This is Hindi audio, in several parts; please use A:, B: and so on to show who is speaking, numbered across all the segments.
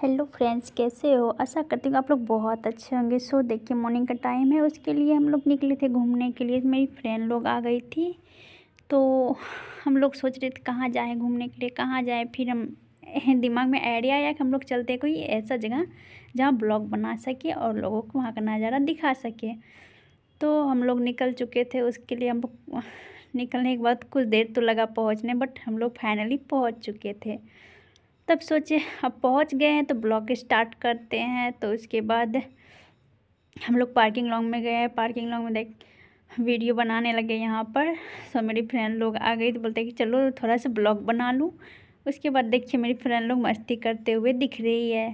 A: हेलो फ्रेंड्स कैसे हो आशा करती हूँ आप लोग बहुत अच्छे होंगे सो देखिए मॉर्निंग का टाइम है उसके लिए हम लोग निकले थे घूमने के लिए मेरी फ्रेंड लोग आ गई थी तो हम लोग सोच रहे थे कहाँ जाए घूमने के लिए कहाँ जाए फिर हम दिमाग में आइडिया आया कि हम लोग चलते कोई ऐसा जगह जहाँ ब्लॉग बना सके और लोगों को वहाँ का नज़ारा दिखा सके तो हम लोग निकल चुके थे उसके लिए हम निकलने के बाद कुछ देर तो लगा पहुँचने बट हम लोग फाइनली पहुँच चुके थे तब सोचे अब पहुंच गए हैं तो ब्लॉग स्टार्ट करते हैं तो उसके बाद हम लोग पार्किंग लॉन्ग में गए पार्किंग लॉन्ग में देख वीडियो बनाने लगे यहाँ पर सो तो मेरी फ्रेंड लोग आ गई तो बोलते कि चलो थोड़ा सा ब्लॉग बना लूँ उसके बाद देखिए मेरी फ्रेंड लोग मस्ती करते हुए दिख रही है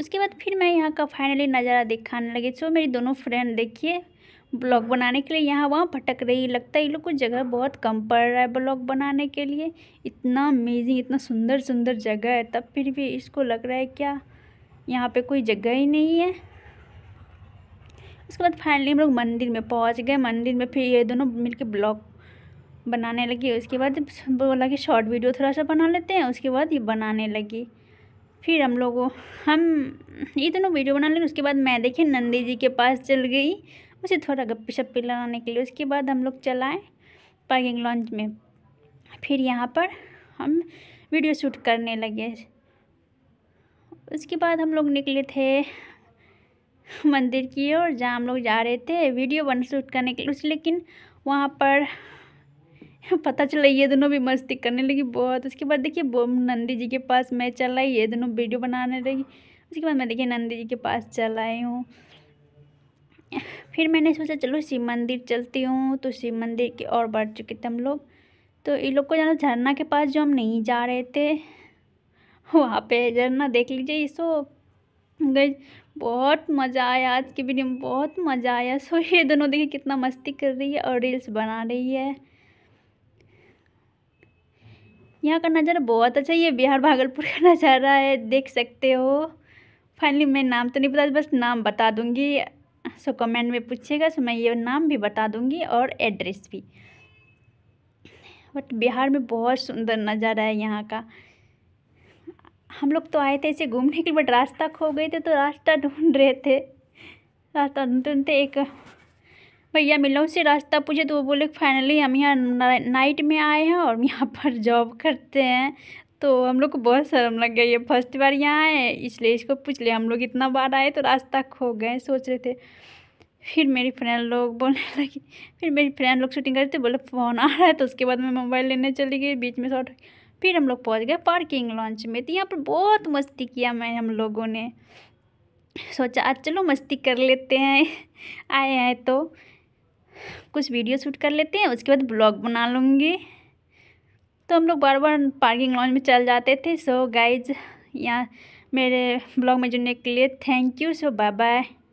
A: उसके बाद फिर मैं यहाँ का फाइनली नज़ारा दिखाने लगी सो मेरी दोनों फ्रेंड देखिए ब्लॉग बनाने के लिए यहाँ वहाँ भटक रही लगता है ये लोग को जगह बहुत कम पड़ रहा है ब्लॉग बनाने के लिए इतना अमेजिंग इतना सुंदर सुंदर जगह है तब फिर भी इसको लग रहा है क्या यहाँ पे कोई जगह ही नहीं है उसके बाद फाइनली हम लोग मंदिर में पहुँच गए मंदिर में फिर ये दोनों मिलके ब्लॉग बनाने लगी उसके बाद बोला कि शॉर्ट वीडियो थोड़ा सा बना लेते हैं उसके बाद ये बनाने लगी फिर हम लोगों हम ये दोनों वीडियो बना लेंगे उसके बाद मैं देखिए नंदी जी के पास चल गई उसे थोड़ा गप्पी शप्पी लगाने के लिए उसके बाद हम लोग चलाएँ पार्किंग लॉन्च में फिर यहाँ पर हम वीडियो शूट करने लगे उसके बाद हम लोग निकले थे मंदिर की ओर जहाँ हम लोग जा रहे थे वीडियो बन शूट करने के लिए उस लेकिन वहाँ पर पता चला ये दोनों भी मस्ती करने लगी बहुत उसके बाद देखिए नंदी जी के पास मैं चल आई ये दोनों वीडियो बनाने लगी उसके बाद मैं देखिए नंदी जी के पास चल आई हूँ फिर मैंने सोचा चलो शिव मंदिर चलती हूँ तो शिव मंदिर की और बढ़ चुके थे हम लोग तो इन लोग को जाना झरना के पास जो हम नहीं जा रहे थे वहाँ पे झरना देख लीजिए ये सो गई बहुत मज़ा आया आज की वीडियो में बहुत मज़ा आया सो ये दोनों देखिए कितना मस्ती कर रही है और रील्स बना रही है यहाँ का नज़ारा बहुत अच्छा ये बिहार भागलपुर का नज़ारा है देख सकते हो फाइनली मैं नाम तो नहीं बता बस नाम बता दूँगी सो कमेंट में पूछेगा सो मैं ये नाम भी बता दूँगी और एड्रेस भी बट बिहार में बहुत सुंदर नज़ारा है यहाँ का हम लोग तो आए थे ऐसे घूमने के लिए बट रास्ता खो गए थे तो रास्ता ढूंढ रहे थे रास्ता ढूंढते ढूंढते एक भैया मिला उससे रास्ता पूछे तो वो बोले फाइनली हम यहाँ नाइट में आए हैं और यहाँ पर जॉब करते हैं तो हम लोग को बहुत शर्म लग गया ये फर्स्ट बार यहाँ आए इसलिए इसको पूछ लिया हम लोग इतना बार आए तो रास्ता खो गए सोच रहे थे फिर मेरी फ्रेंड लोग बोलने लगी फिर मेरी फ्रेंड लोग शूटिंग करते थे बोले फ़ोन आ रहा है तो उसके बाद मैं मोबाइल लेने चली गई बीच में शॉर्ट फिर हम लोग पहुँच गए पार्किंग लॉन्च में तो यहाँ पर बहुत मस्ती किया मैं हम लोगों ने सोचा आज चलो मस्ती कर लेते हैं आए हैं तो कुछ वीडियो शूट कर लेते हैं उसके बाद ब्लॉग बना लूँगी तो हम लोग बार बार पार्किंग लॉन्च में चल जाते थे सो गाइज यहाँ मेरे ब्लॉग में जुड़ने के लिए thank you so bye bye